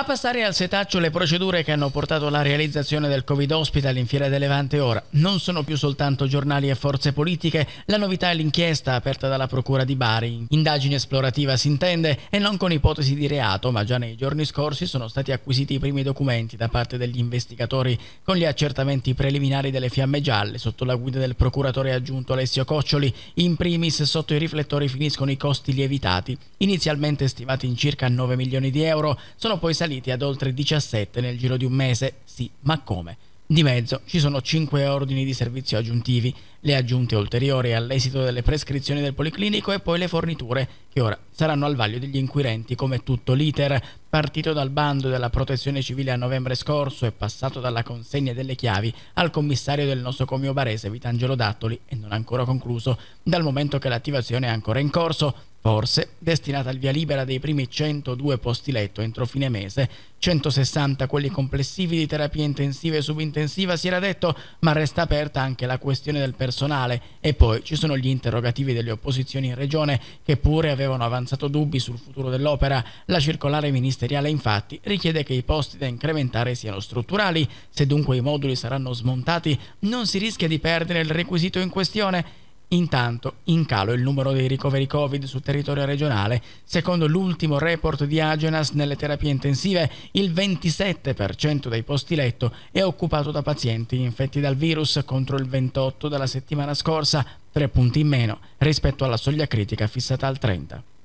A passare al setaccio le procedure che hanno portato alla realizzazione del Covid Hospital in Fiera del Levante ora non sono più soltanto giornali e forze politiche, la novità è l'inchiesta aperta dalla Procura di Bari. Indagine esplorativa si intende e non con ipotesi di reato, ma già nei giorni scorsi sono stati acquisiti i primi documenti da parte degli investigatori con gli accertamenti preliminari delle fiamme gialle sotto la guida del procuratore aggiunto Alessio Coccioli. In primis sotto i riflettori finiscono i costi lievitati, inizialmente stimati in circa 9 milioni di euro, sono poi saliti saliti ad oltre 17 nel giro di un mese. Sì, ma come? Di mezzo ci sono 5 ordini di servizio aggiuntivi, le aggiunte ulteriori all'esito delle prescrizioni del Policlinico e poi le forniture, che ora saranno al vaglio degli inquirenti come tutto l'iter, partito dal bando della protezione civile a novembre scorso e passato dalla consegna delle chiavi al commissario del nosocomio barese Vitangelo Dattoli e non ancora concluso, dal momento che l'attivazione è ancora in corso, forse destinata al via libera dei primi 102 posti letto entro fine mese, 160 quelli complessivi di terapia intensiva e subintensiva si era detto, ma resta aperta anche la questione del personale personale e poi ci sono gli interrogativi delle opposizioni in regione che pure avevano avanzato dubbi sul futuro dell'opera. La circolare ministeriale infatti richiede che i posti da incrementare siano strutturali, se dunque i moduli saranno smontati non si rischia di perdere il requisito in questione Intanto in calo il numero dei ricoveri Covid sul territorio regionale. Secondo l'ultimo report di Agenas nelle terapie intensive, il 27% dei posti letto è occupato da pazienti infetti dal virus contro il 28% della settimana scorsa, tre punti in meno rispetto alla soglia critica fissata al 30%.